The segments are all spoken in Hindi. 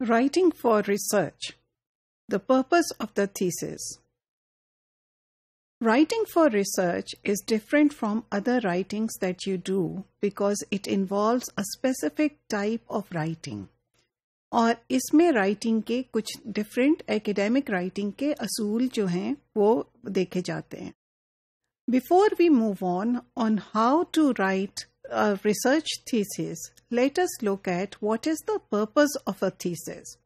Writing for research. The purpose of the thesis. Writing for research is different from other writings that you do because it involves a specific type of writing. और इसमें राइटिंग के कुछ डिफरेंट एकेडमिक राइटिंग के असूल जो हैं वो देखे जाते हैं before we move on on how to write research thesis let us look at what is the purpose of a thesis.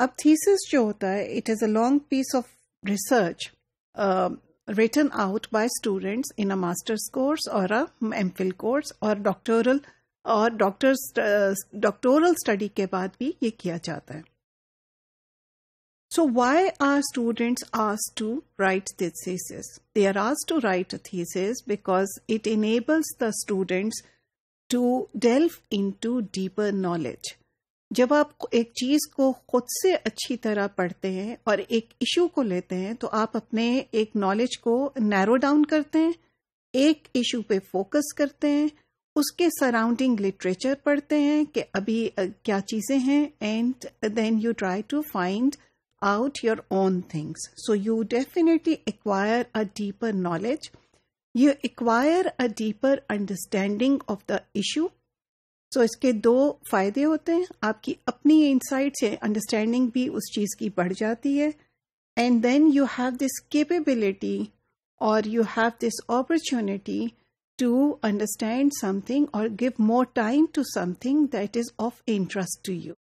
A thesis जो it is a long piece of research uh, written out by students in a master's course or a MPhil course or doctoral और डॉक्टर uh, doctoral study. के बाद भी ये किया जाता है So why are students asked to write this thesis? They are asked to write a thesis because it enables the students to delve to deeper knowledge जब आप एक चीज को खुद से अच्छी तरह पढ़ते हैं और एक इशू को लेते हैं तो आप अपने एक नॉलेज को नैरो डाउन करते हैं एक इशू पे फोकस करते हैं उसके सराउंडिंग लिटरेचर पढ़ते हैं कि अभी क्या चीजें हैं and then you try to find out your own things so you definitely acquire a deeper knowledge you acquire a deeper understanding of the issue so इसके दो फायदे होते हैं आपकी अपनी इंसाइट से अंडरस्टैंडिंग भी उस चीज की बढ़ जाती है and then you have this capability और you have this opportunity to understand something और give more time to something that is of interest to you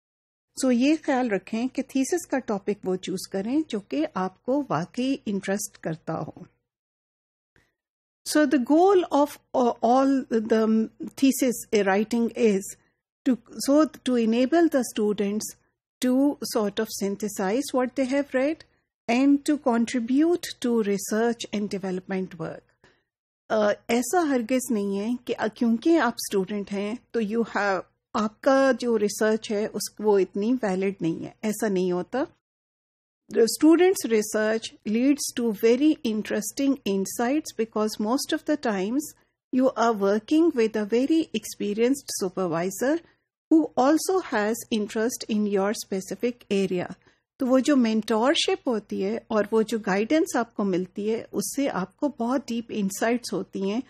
so ये ख्याल रखें कि थीसिस का टॉपिक वो चूज करें जो कि आपको वाकई इंटरेस्ट करता हो So, the goal of uh, all the um, thesis uh, writing is to so to enable the students to sort of synthesize what they have read and to contribute to research and development work. Uh, ऐसा हरगिज नहीं है कि क्योंकि आप स्टूडेंट हैं तो यू हैव आपका जो रिसर्च है उस वो इतनी वैलिड नहीं है ऐसा नहीं होता the students research leads to very interesting insights because most of the times you are working with a very experienced supervisor who also has interest in your specific area तो वो जो मेंटोरशिप होती है और वो जो गाइडेंस आपको मिलती है उससे आपको बहुत डीप इंसाइट्स होती हैं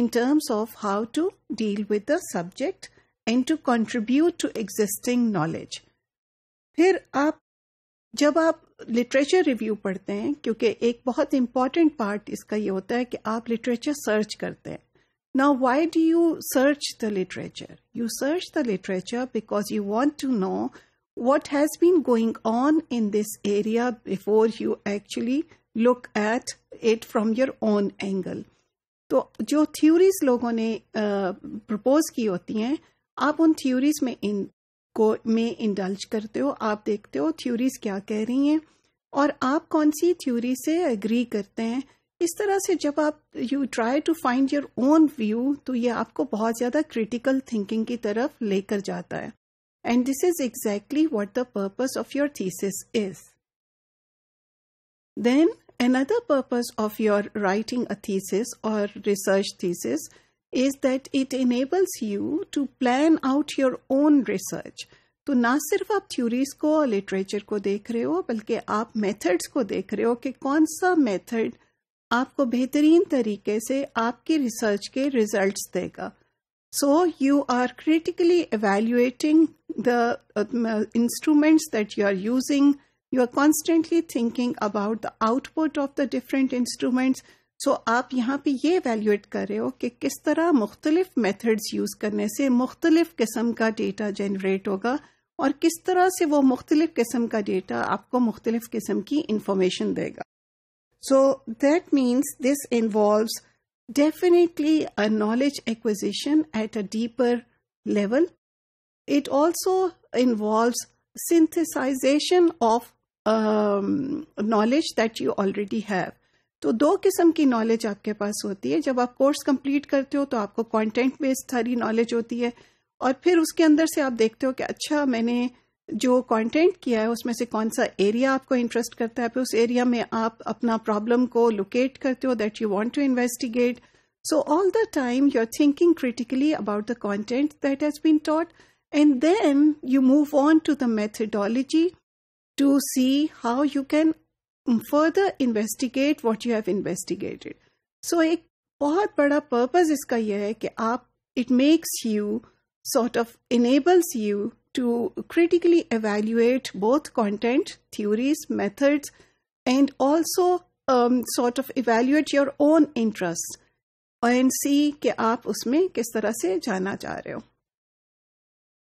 in terms of how to deal with the subject and to contribute to existing knowledge फिर आप जब आप लिटरेचर रिव्यू पढ़ते हैं क्योंकि एक बहुत इंपॉर्टेंट पार्ट इसका ये होता है कि आप लिटरेचर सर्च करते हैं now why do you search the literature you search the literature because you want to know what has been going on in this area before you actually look at it from your own angle तो जो थ्योरीज लोगों ने प्रपोज uh, की होती हैं आप उन थ्योरीज में को में इंडल्ज करते हो आप देखते हो थ्योरीज क्या कह रही हैं और आप कौन सी थ्योरी से एग्री करते हैं इस तरह से जब आप you try to find your own view तो ये आपको बहुत ज़्यादा क्रिटिकल थिंकिंग की तरफ लेकर जाता है and this is exactly what the purpose of your thesis is then other purpose of your writing a thesis और research thesis is that it enables you to plan out your own research तो ना सिर्फ आप थ्योरीज को और लिटरेचर को देख रहे हो बल्कि आप मेथड्स को देख रहे हो कि कौन सा मेथड आपको बेहतरीन तरीके से आपकी रिसर्च के रिजल्ट्स देगा so you are critically evaluating the instruments that you are using you are constantly thinking about the output of the different instruments so तो so, आप यहाँ पे ये वैल्यूएट कर रहे हो कि किस तरह मुख्तलिफ मेथड्स यूज़ करने से मुख्तलिफ किस्म का डेटा जनरेट होगा और किस तरह से वो मुख्तलिफ किस्म का डेटा आपको मुख्तलिफ किस्म की इंफॉर्मेशन देगा so that means this involve definitely a knowledge acquisition at a deeper level it also involve synthesization of knowledge that you already have तो दो किस्म की नॉलेज आपके पास होती है जब आप कोर्स कंप्लीट करते हो तो आपको कंटेंट बेस्ड सारी नॉलेज होती है और फिर उसके अंदर से आप देखते हो कि अच्छा मैंने जो कंटेंट किया है उसमें से कौन सा एरिया आपको इंटरेस्ट करता है फिर उस एरिया में आप अपना प्रॉब्लम को लोकेट करते हो that you want to investigate so all the time you are thinking critically about the content that has been taught and then you move on to the methodology to see how you can further investigate what you have investigated so एक बहुत बड़ा पर्पज इसका यह है कि आप it makes you sort of enables you to critically evaluate both content theories methods and also sort of evaluate your own interest and see के आप उसमें किस तरह से जाना चाह रहे हो